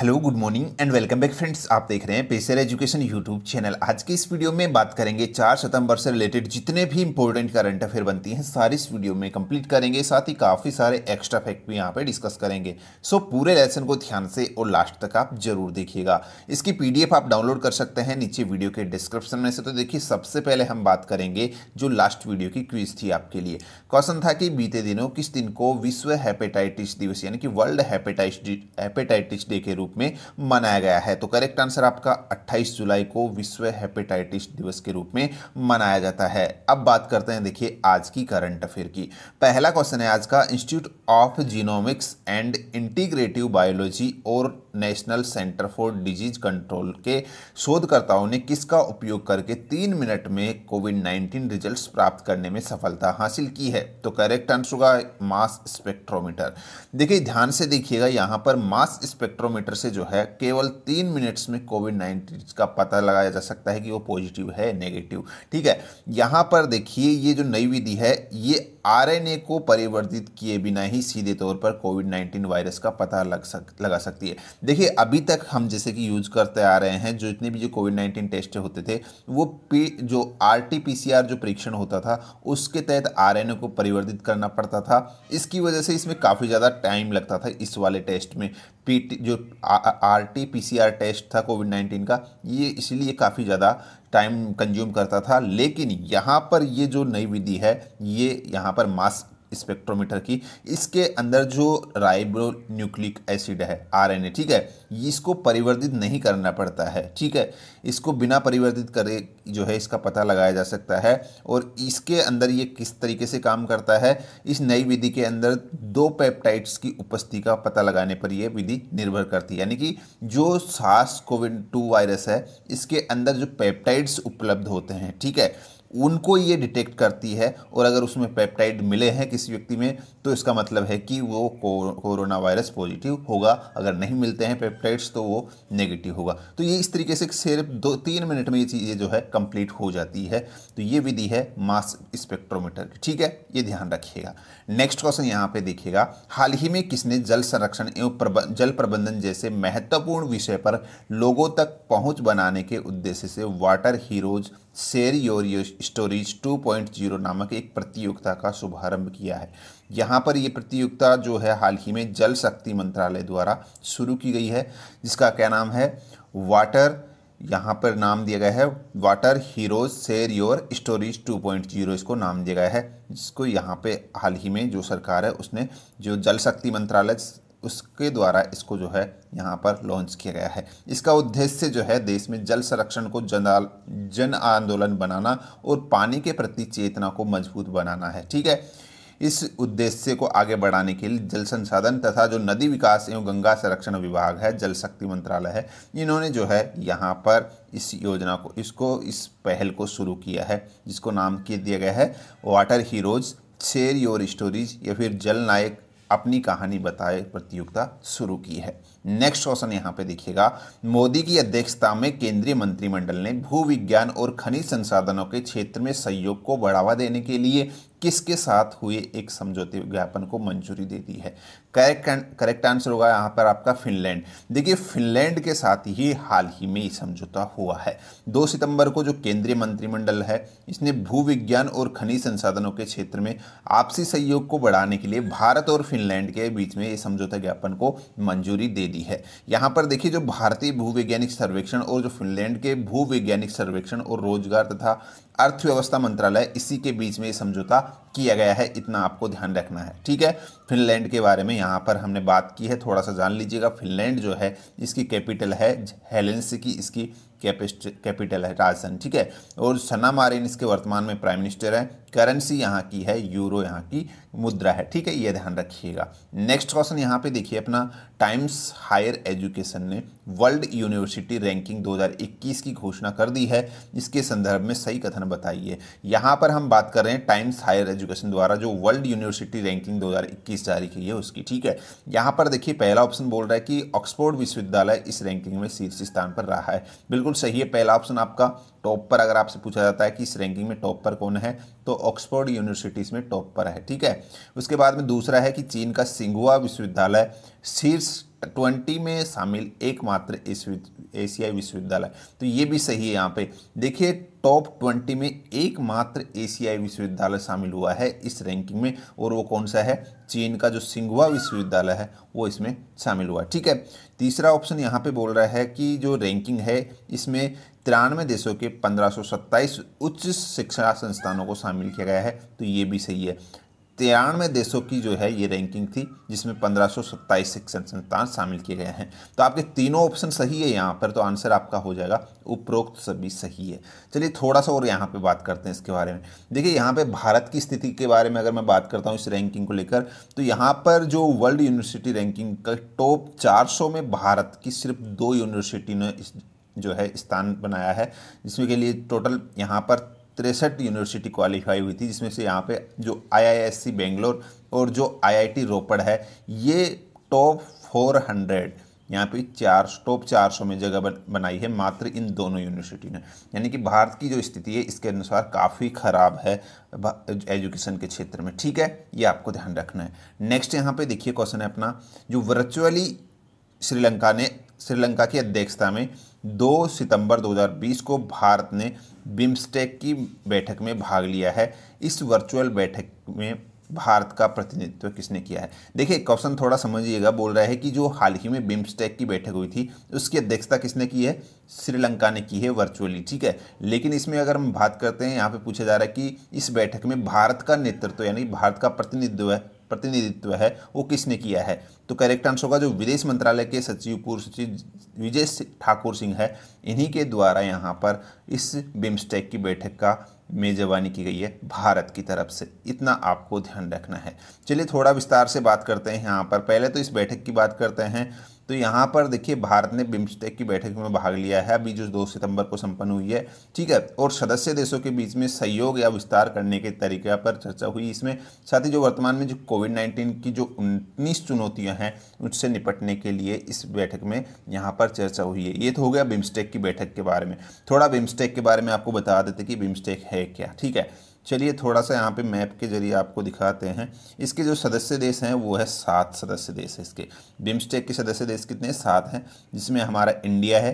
hello good morning and welcome back friends आप देख रहे हैं पेशर एजुकेशन यूट्यूब चैनल आज की इस वीडियो में बात करेंगे चार सितंबर से रिलेटेड जितने भी इंपॉर्टेंट करंट अफेयर बनती हैं सारी इस वीडियो में कंप्लीट करेंगे साथ ही काफ़ी सारे एक्स्ट्रा फैक्ट भी यहाँ पे डिस्कस करेंगे सो पूरे लेसन को ध्यान से और लास्ट तक आप जरूर देखिएगा इसकी पी आप डाउनलोड कर सकते हैं नीचे वीडियो के डिस्क्रिप्शन में से तो देखिए सबसे पहले हम बात करेंगे जो लास्ट वीडियो की क्विज थी आपके लिए क्वेश्चन था कि बीते दिनों किस दिन को विश्व हेपेटाइटिस दिवस यानी कि वर्ल्ड हेपेटाइटिस हेपेटाइटिस डे के रूप रूप में मनाया गया है तो करेक्ट आंसर आपका 28 जुलाई को विश्व हेपेटाइटिस दिवस के रूप में मनाया जाता है अब बात करते हैं देखिए आज की करंट अफेयर की पहला क्वेश्चन है आज का Institute of Genomics and Integrative Biology और National Centre for Disease Control के शोधकर्ताओं ने किसका उपयोग करके तीन मिनट में कोविड नाइन्टीन रिजल्ट्स प्राप्त करने में सफलता हासिल की है तो करेक्ट आंसर होगा मास स्पेक्ट्रोमीटर देखिए ध्यान से देखिएगा यहां पर मास स्पेक्ट्रोमीटर से जो है केवल तीन मिनट्स में कोविड नाइन्टीन का पता लगाया जा सकता है कि वो पॉजिटिव है नेगेटिव ठीक है यहाँ पर देखिए ये जो नई विधि है ये आरएनए को परिवर्तित किए बिना ही सीधे तौर पर कोविड 19 वायरस का पता लग सक लगा सकती है देखिए अभी तक हम जैसे कि यूज़ करते आ रहे हैं जो इतने भी जो कोविड 19 टेस्ट होते थे वो पी जो आर जो परीक्षण होता था उसके तहत आर को परिवर्तित करना पड़ता था इसकी वजह से इसमें काफ़ी ज़्यादा टाइम लगता था इस वाले टेस्ट में पी जो आर टी टेस्ट था कोविड नाइन्टीन का ये इसलिए काफ़ी ज़्यादा टाइम कंज्यूम करता था लेकिन यहाँ पर ये जो नई विधि है ये यहाँ पर मास स्पेक्ट्रोमीटर की इसके अंदर जो राइब्रो न्यूक्लिक एसिड है आरएनए ठीक है इसको परिवर्तित नहीं करना पड़ता है ठीक है इसको बिना परिवर्तित करे जो है इसका पता लगाया जा सकता है और इसके अंदर ये किस तरीके से काम करता है इस नई विधि के अंदर दो पेप्टाइड्स की उपस्थिति का पता लगाने पर यह विधि निर्भर करती है यानी कि जो सास कोविड टू वायरस है इसके अंदर जो पेप्टाइड्स उपलब्ध होते हैं ठीक है उनको ये डिटेक्ट करती है और अगर उसमें पेप्टाइड मिले हैं किसी व्यक्ति में तो इसका मतलब है कि वो कोरोना वायरस पॉजिटिव होगा अगर नहीं मिलते हैं पेप्टाइड्स तो वो नेगेटिव होगा तो ये इस तरीके से सिर्फ दो तीन मिनट में ये चीज़ें जो है कंप्लीट हो जाती है तो ये विधि है मास स्पेक्ट्रोमीटर की ठीक है ये ध्यान रखिएगा नेक्स्ट क्वेश्चन यहाँ पर देखिएगा हाल ही में किसने जल संरक्षण एवं जल प्रबंधन जैसे महत्वपूर्ण विषय पर लोगों तक पहुँच बनाने के उद्देश्य से Water Heroes Share Your Stories 2.0 नामक एक प्रतियोगिता का शुभारंभ किया है यहाँ पर ये प्रतियोगिता जो है हाल ही में जल शक्ति मंत्रालय द्वारा शुरू की गई है जिसका क्या नाम है वाटर यहाँ पर नाम दिया गया है Water Heroes Share Your Stories 2.0 इसको नाम दिया गया है जिसको यहाँ पे हाल ही में जो सरकार है उसने जो जल शक्ति मंत्रालय उसके द्वारा इसको जो है यहाँ पर लॉन्च किया गया है इसका उद्देश्य जो है देश में जल संरक्षण को जन जन आंदोलन बनाना और पानी के प्रति चेतना को मजबूत बनाना है ठीक है इस उद्देश्य को आगे बढ़ाने के लिए जल संसाधन तथा जो नदी विकास एवं गंगा संरक्षण विभाग है जल शक्ति मंत्रालय है इन्होंने जो है यहाँ पर इस योजना को इसको इस पहल को शुरू किया है जिसको नाम के दिया गया है Water Heroes Share Your Stories या फिर जल नायक अपनी कहानी बताए प्रतियोगिता शुरू की है नेक्स्ट क्वेश्चन यहाँ पे देखिएगा मोदी की अध्यक्षता में केंद्रीय मंत्रिमंडल ने भू विज्ञान और खनिज संसाधनों के क्षेत्र में सहयोग को बढ़ावा देने के लिए किसके साथ हुए एक समझौते ज्ञापन को मंजूरी दे दी है करेक्ट करेक्ट आंसर होगा यहाँ पर आपका फिनलैंड देखिए फिनलैंड के साथ ही हाल ही में समझौता हुआ है 2 सितंबर को जो केंद्रीय मंत्रिमंडल है इसने भू विज्ञान और खनिज संसाधनों के क्षेत्र में आपसी सहयोग को बढ़ाने के लिए भारत और फिनलैंड के बीच में ये समझौता ज्ञापन को मंजूरी दे दी है यहाँ पर देखिए जो भारतीय भूवैज्ञानिक सर्वेक्षण और जो फिनलैंड के भूवैज्ञानिक सर्वेक्षण और रोजगार तथा अर्थव्यवस्था मंत्रालय इसी के बीच में ये समझौता किया गया है इतना आपको ध्यान रखना है ठीक है फिनलैंड के बारे में यहाँ पर हमने बात की है थोड़ा सा जान लीजिएगा फिनलैंड जो है इसकी कैपिटल है की इसकी कैपिटल है राजधानी ठीक है और सना मारिन इसके वर्तमान में प्राइम मिनिस्टर है करेंसी यहाँ की है यूरो यहाँ की मुद्रा है ठीक है ये ध्यान रखिएगा नेक्स्ट क्वेश्चन यहाँ पे देखिए अपना टाइम्स हायर एजुकेशन ने वर्ल्ड यूनिवर्सिटी रैंकिंग 2021 की घोषणा कर दी है इसके संदर्भ में सही कथन बताइए यहाँ पर हम बात कर रहे हैं टाइम्स हायर एजुकेशन द्वारा जो वर्ल्ड यूनिवर्सिटी रैंकिंग दो जारी की है उसकी ठीक है यहाँ पर देखिए पहला ऑप्शन बोल रहा है कि ऑक्सफोर्ड विश्वविद्यालय इस रैंकिंग में शीर्ष स्थान पर रहा है बिल्कुल बिल्कुल सही है पहला ऑप्शन आपका टॉप पर अगर आपसे पूछा जाता है कि इस रैंकिंग में टॉप पर कौन है तो ऑक्सफोर्ड यूनिवर्सिटीज़ में टॉप पर है ठीक है उसके बाद में दूसरा है कि चीन का सिंघुआ विश्वविद्यालय शीर्ष ट्वेंटी में शामिल एकमात्र एशियाई विश्वविद्यालय तो ये भी सही है यहाँ पे देखिए टॉप ट्वेंटी में एकमात्र एशियाई विश्वविद्यालय शामिल हुआ है इस रैंकिंग में और वो कौन सा है चीन का जो सिंघुआ विश्वविद्यालय है वो इसमें शामिल हुआ ठीक है तीसरा ऑप्शन यहाँ पे बोल रहा है कि जो रैंकिंग है इसमें तिरानवे देशों के पंद्रह उच्च शिक्षा संस्थानों को शामिल किया गया है तो ये भी सही है तिरानवे देशों की जो है ये रैंकिंग थी जिसमें पंद्रह सौ सत्ताईस शिक्षण संस्थान शामिल किए गए हैं तो आपके तीनों ऑप्शन सही है यहाँ पर तो आंसर आपका हो जाएगा उपरोक्त सभी सही है चलिए थोड़ा सा और यहाँ पे बात करते हैं इसके बारे में देखिए यहाँ पे भारत की स्थिति के बारे में अगर मैं बात करता हूँ इस रैंकिंग को लेकर तो यहाँ पर जो वर्ल्ड यूनिवर्सिटी रैंकिंग का टॉप चार में भारत की सिर्फ दो यूनिवर्सिटी ने जो है स्थान बनाया है जिसमें के लिए टोटल यहाँ पर तिरसठ यूनिवर्सिटी क्वालिफाई हुई थी जिसमें से यहाँ पे जो आईआईएससी बेंगलोर और जो आईआईटी रोपड़ है ये टॉप फोर हंड्रेड यहाँ पे चार टॉप चार सौ में जगह बनाई है मात्र इन दोनों यूनिवर्सिटी ने यानी कि भारत की जो स्थिति है इसके अनुसार काफ़ी ख़राब है एजुकेशन के क्षेत्र में ठीक है ये आपको ध्यान रखना है नेक्स्ट यहाँ पर देखिए क्वेश्चन है अपना जो वर्चुअली श्रीलंका ने श्रीलंका की अध्यक्षता में 2 सितंबर 2020 को भारत ने बिम्स्टेक की बैठक में भाग लिया है इस वर्चुअल बैठक में भारत का प्रतिनिधित्व किसने किया है देखिए क्वेश्चन थोड़ा समझिएगा बोल रहा है कि जो हाल ही में बिम्स्टेक की बैठक हुई थी उसकी अध्यक्षता किसने की है श्रीलंका ने की है वर्चुअली ठीक है लेकिन इसमें अगर हम बात करते हैं यहाँ पे पूछा जा रहा है कि इस बैठक में भारत का नेतृत्व तो यानी भारत का प्रतिनिधित्व है प्रतिनिधित्व है वो किसने किया है तो करेक्ट आंसर होगा जो विदेश मंत्रालय के सचिव पूर्व सचिव विजय ठाकुर सिंह है इन्हीं के द्वारा यहाँ पर इस बिम्स्टेक की बैठक का मेजबानी की गई है भारत की तरफ से इतना आपको ध्यान रखना है चलिए थोड़ा विस्तार से बात करते हैं यहाँ पर पहले तो इस बैठक की बात करते हैं तो यहाँ पर देखिए भारत ने बिम्स्टेक की बैठक में भाग लिया है अभी जो दो सितंबर को संपन्न हुई है ठीक है और सदस्य देशों के बीच में सहयोग या विस्तार करने के तरीके पर चर्चा हुई इसमें साथ ही जो वर्तमान में जो कोविड नाइन्टीन की जो उन्नीस चुनौतियाँ हैं उससे निपटने के लिए इस बैठक में यहाँ पर चर्चा हुई है ये तो हो गया बिम्स्टेक की बैठक के बारे में थोड़ा बिम्स्टेक के बारे में आपको बता देते कि बिम्स्टेक है क्या ठीक है चलिए थोड़ा सा यहाँ पे मैप के जरिए आपको दिखाते हैं इसके जो सदस्य देश हैं वो है सात सदस्य देश है इसके बिम्स्टेक के सदस्य देश कितने सात हैं जिसमें हमारा इंडिया है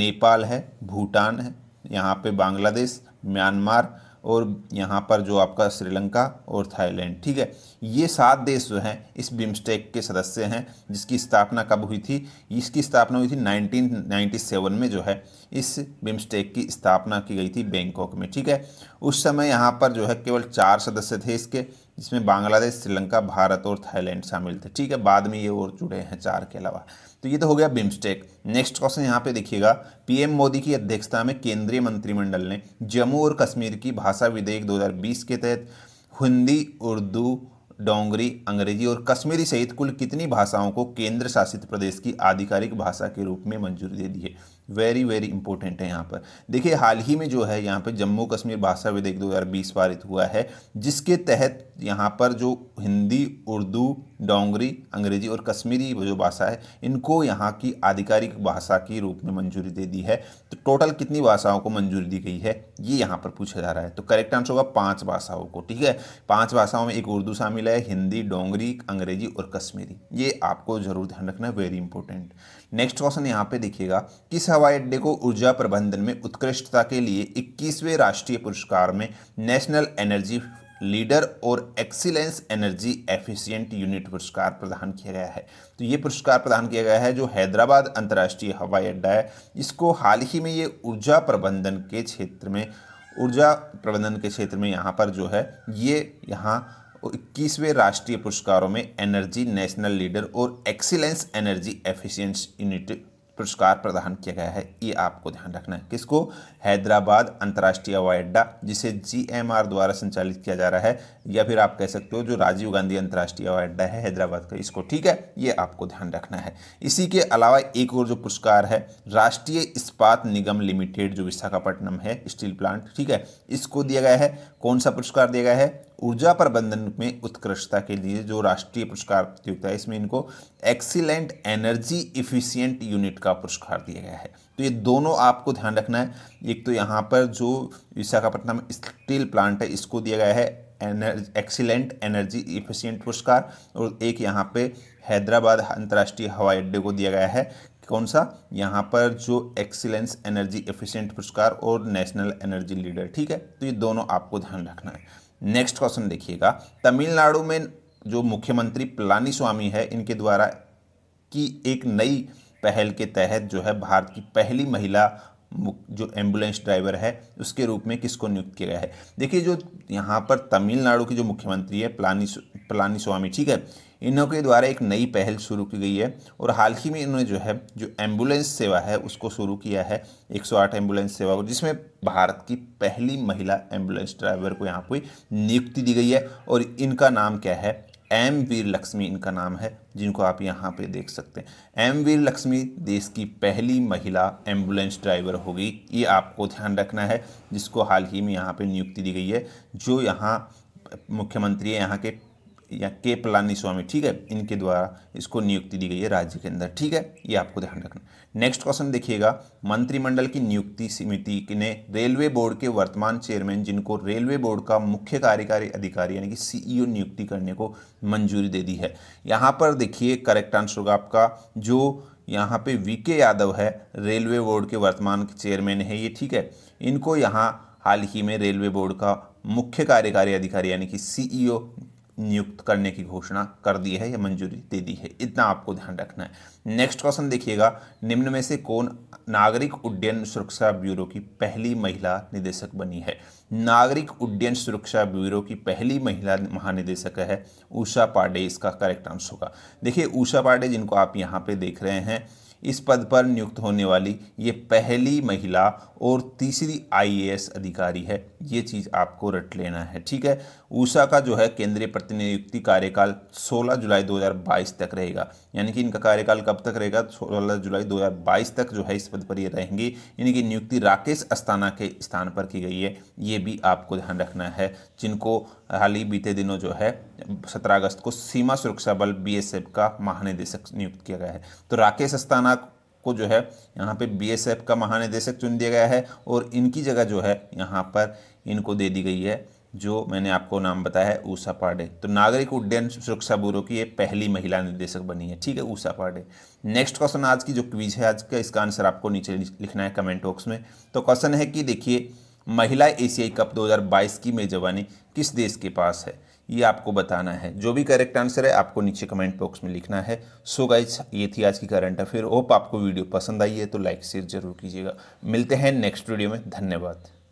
नेपाल है भूटान है यहाँ पे बांग्लादेश म्यांमार और यहाँ पर जो आपका श्रीलंका और थाईलैंड ठीक है ये सात देश जो हैं इस बिम्स्टेक के सदस्य हैं जिसकी स्थापना कब हुई थी इसकी स्थापना हुई थी 1997 में जो है इस बिम्स्टेक की स्थापना की गई थी बैंकॉक में ठीक है उस समय यहाँ पर जो है केवल चार सदस्य थे इसके जिसमें बांग्लादेश श्रीलंका भारत और थाईलैंड शामिल थे ठीक है बाद में ये और जुड़े हैं चार के अलावा तो ये तो हो गया बिम्स्टेक नेक्स्ट क्वेश्चन यहाँ पे देखिएगा पीएम मोदी की अध्यक्षता में केंद्रीय मंत्रिमंडल ने जम्मू और कश्मीर की भाषा विधेयक 2020 के तहत हिंदी उर्दू डोंगरी अंग्रेजी और कश्मीरी सहित कुल कितनी भाषाओं को केंद्र शासित प्रदेश की आधिकारिक भाषा के रूप में मंजूरी दे दी है वेरी वेरी इंपॉर्टेंट है यहाँ पर देखिए हाल ही में जो है यहाँ पर जम्मू कश्मीर भाषा विधेयक 2020 पारित हुआ है जिसके तहत यहाँ पर जो हिंदी उर्दू डोंगरी अंग्रेजी और कश्मीरी जो भाषा है इनको यहाँ की आधिकारिक भाषा के रूप में मंजूरी दे दी है तो टोटल कितनी भाषाओं को मंजूरी दी गई है ये यहाँ पर पूछा जा रहा है तो करेक्ट आंसर होगा पाँच भाषाओं को ठीक है पाँच भाषाओं में एक उर्दू शामिल है हिंदी डोंगरी अंग्रेजी और कश्मीरी ये आपको जरूर ध्यान रखना है वेरी इंपॉर्टेंट नेक्स्ट क्वेश्चन यहाँ पे देखिएगा किस हवाई अड्डे को ऊर्जा प्रबंधन में उत्कृष्टता के लिए 21वें राष्ट्रीय पुरस्कार में नेशनल एनर्जी लीडर और एक्सीलेंस एनर्जी एफिशिएंट यूनिट पुरस्कार प्रदान किया गया है तो ये पुरस्कार प्रदान किया गया है जो हैदराबाद अंतर्राष्ट्रीय हवाई अड्डा है इसको हाल ही में ये ऊर्जा प्रबंधन के क्षेत्र में ऊर्जा प्रबंधन के क्षेत्र में यहाँ पर जो है ये यहाँ इक्कीसवें राष्ट्रीय पुरस्कारों में एनर्जी नेशनल लीडर और एक्सीलेंस एनर्जी एफिशियंस यूनिट पुरस्कार प्रदान किया गया है ये आपको ध्यान रखना है किसको हैदराबाद अंतर्राष्ट्रीय हवाई अड्डा जिसे जीएमआर द्वारा संचालित किया जा रहा है या फिर आप कह सकते हो जो राजीव गांधी अंतर्राष्ट्रीय हवाई अड्डा है हैदराबाद का इसको ठीक है ये आपको ध्यान रखना है इसी के अलावा एक और जो पुरस्कार है राष्ट्रीय इस्पात निगम लिमिटेड जो विशाखापट्टनम है स्टील प्लांट ठीक है इसको दिया गया है कौन सा पुरस्कार दिया गया है ऊर्जा प्रबंधन में उत्कृष्टता के लिए जो राष्ट्रीय पुरस्कार प्रतियोगिता है इसमें इनको एक्सीलेंट एनर्जी इफिशियंट यूनिट का पुरस्कार दिया गया है तो ये दोनों आपको ध्यान रखना है एक तो यहाँ पर जो विशाखापट्टनम स्टील प्लांट है इसको दिया गया है एनर्ज एक्सीलेंट एनर्जी इफिशियंट पुरस्कार और एक यहाँ पे हैदराबाद अंतर्राष्ट्रीय हवाई अड्डे को दिया गया है कौन सा यहाँ पर जो एक्सीलेंस एनर्जी एफिशिएंट पुरस्कार और नेशनल एनर्जी लीडर ठीक है तो ये दोनों आपको ध्यान रखना है नेक्स्ट क्वेश्चन देखिएगा तमिलनाडु में जो मुख्यमंत्री पलानी स्वामी है इनके द्वारा की एक नई पहल के तहत जो है भारत की पहली महिला जो एम्बुलेंस ड्राइवर है उसके रूप में किसको नियुक्त किया गया है देखिए जो यहाँ पर तमिलनाडु के जो मुख्यमंत्री है पलानी पलानी स्वामी ठीक है इन्हों के द्वारा एक नई पहल शुरू की गई है और हाल ही में इन्होंने जो है जो एम्बुलेंस सेवा है उसको शुरू किया है 108 एम्बुलेंस सेवा को जिसमें भारत की पहली महिला एम्बुलेंस ड्राइवर को यहाँ पर नियुक्ति दी गई है और इनका नाम क्या है एम वीर लक्ष्मी इनका नाम है जिनको आप यहाँ पे देख सकते हैं एम वीर लक्ष्मी देश की पहली महिला एम्बुलेंस ड्राइवर होगी ये आपको ध्यान रखना है जिसको हाल ही में यहाँ पे नियुक्ति दी गई है जो यहाँ मुख्यमंत्री यहाँ के या के पलानी स्वामी ठीक है इनके द्वारा इसको नियुक्ति दी गई है राज्य के अंदर ठीक है ये आपको ध्यान रखना नेक्स्ट क्वेश्चन देखिएगा मंत्रिमंडल की नियुक्ति समिति ने रेलवे बोर्ड के वर्तमान चेयरमैन जिनको रेलवे बोर्ड का मुख्य कार्यकारी अधिकारी यानी कि सीईओ e नियुक्ति करने को मंजूरी दे दी है यहाँ पर देखिए करेक्ट आंसर होगा आपका जो यहाँ पे वीके यादव है रेलवे बोर्ड के वर्तमान चेयरमैन है ये ठीक है इनको यहाँ हाल ही में रेलवे बोर्ड का मुख्य कार्यकारी अधिकारी यानी कि सीईओ नियुक्त करने की घोषणा कर दी है या मंजूरी दे दी है इतना आपको ध्यान रखना है नेक्स्ट क्वेश्चन देखिएगा निम्न में से कौन नागरिक उड्डयन सुरक्षा ब्यूरो की पहली महिला निदेशक बनी है नागरिक उड्डयन सुरक्षा ब्यूरो की पहली महिला महानिदेशक है उषा पांडे इसका करेक्ट आंसर होगा देखिए उषा पांडे जिनको आप यहाँ पे देख रहे हैं इस पद पर नियुक्त होने वाली ये पहली महिला और तीसरी आईएएस अधिकारी है ये चीज़ आपको रट लेना है ठीक है ऊषा का जो है केंद्रीय प्रतिनियुक्ति कार्यकाल 16 जुलाई 2022 तक रहेगा यानी कि इनका कार्यकाल कब तक रहेगा 16 जुलाई 2022 तक जो है इस पद पर ये रहेंगी इनकी नियुक्ति राकेश अस्थाना के स्थान पर की गई है ये भी आपको ध्यान रखना है जिनको हाल ही बीते दिनों जो है सत्रह अगस्त को सीमा सुरक्षा बल बी का महानिदेशक नियुक्त किया गया है तो राकेश अस्थाना को जो है यहाँ पे बीएसएफ का महानिदेशक चुन दिया गया है और इनकी जगह जो है यहाँ पर इनको दे दी गई है जो मैंने आपको नाम बताया है ऊषा पांडे तो नागरिक उड्डयन सुरक्षा ब्यूरो की ये पहली महिला निदेशक बनी है ठीक है ऊषा पांडे नेक्स्ट क्वेश्चन आज की जो क्वीज है आज का इसका आंसर आपको नीचे लिखना है कमेंट बॉक्स में तो क्वेश्चन है कि देखिए महिला एशियाई कप 2022 की मेजबानी किस देश के पास है ये आपको बताना है जो भी करेक्ट आंसर है आपको नीचे कमेंट बॉक्स में लिखना है सो so गाइज ये थी आज की करंट अफेयर होप आपको वीडियो पसंद आई है तो लाइक शेयर जरूर कीजिएगा मिलते हैं नेक्स्ट वीडियो में धन्यवाद